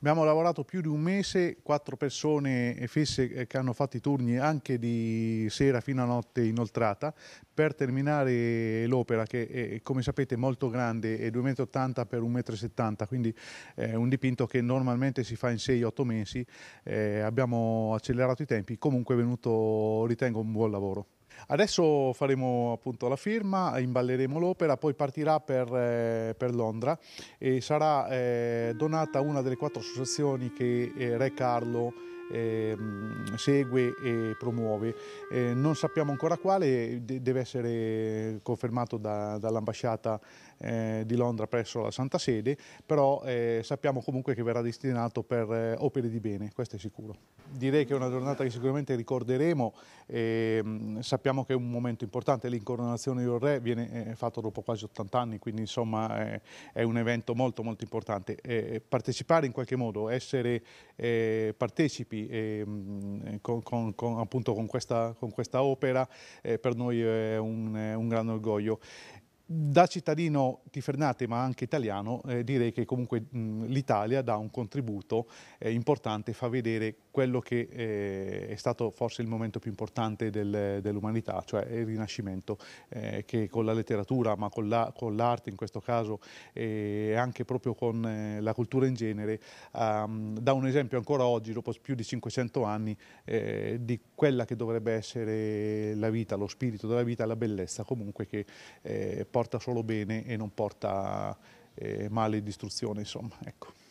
Abbiamo lavorato più di un mese, quattro persone fisse eh, che hanno fatto i turni anche di sera fino a notte inoltrata per terminare l'opera che è, come sapete è molto grande, è 2,80 m x 1,70 m, quindi è eh, un dipinto che normalmente si fa in 6-8 mesi, eh, abbiamo accelerato i tempi, comunque è venuto ritengo un buon lavoro. Adesso faremo appunto la firma, imballeremo l'opera, poi partirà per, eh, per, Londra e sarà eh, donata una delle quattro associazioni che eh, Re Carlo eh, segue e promuove. Eh, non sappiamo ancora quale, deve essere confermato da, dall'ambasciata eh, di Londra presso la Santa Sede, però eh, sappiamo comunque che verrà destinato per eh, opere di bene, questo è sicuro. Direi che è una giornata che sicuramente ricorderemo, ehm, sappiamo che è un momento importante, l'incoronazione del re viene eh, fatta dopo quasi 80 anni, quindi insomma è un evento molto molto importante. partecipare in qualche modo, essere partecipi Campi e, ehm, con, con, con, appunto, questa, con, questa, opera eh, per noi è un, un grande orgoglio da cittadino tifernate ma anche italiano eh, direi che comunque l'Italia dà un contributo eh, importante, fa vedere quello che eh, è stato forse il momento più importante del, dell'umanità, cioè il Rinascimento, eh, che con la letteratura ma con, l'arte in questo caso eh, e anche proprio con eh, la cultura in genere ehm, dà un esempio ancora oggi, dopo più di 500 anni, di quella che dovrebbe essere la vita, lo spirito della vita, la bellezza comunque che eh, porta solo bene e non porta eh, male e distruzione, insomma. Ecco.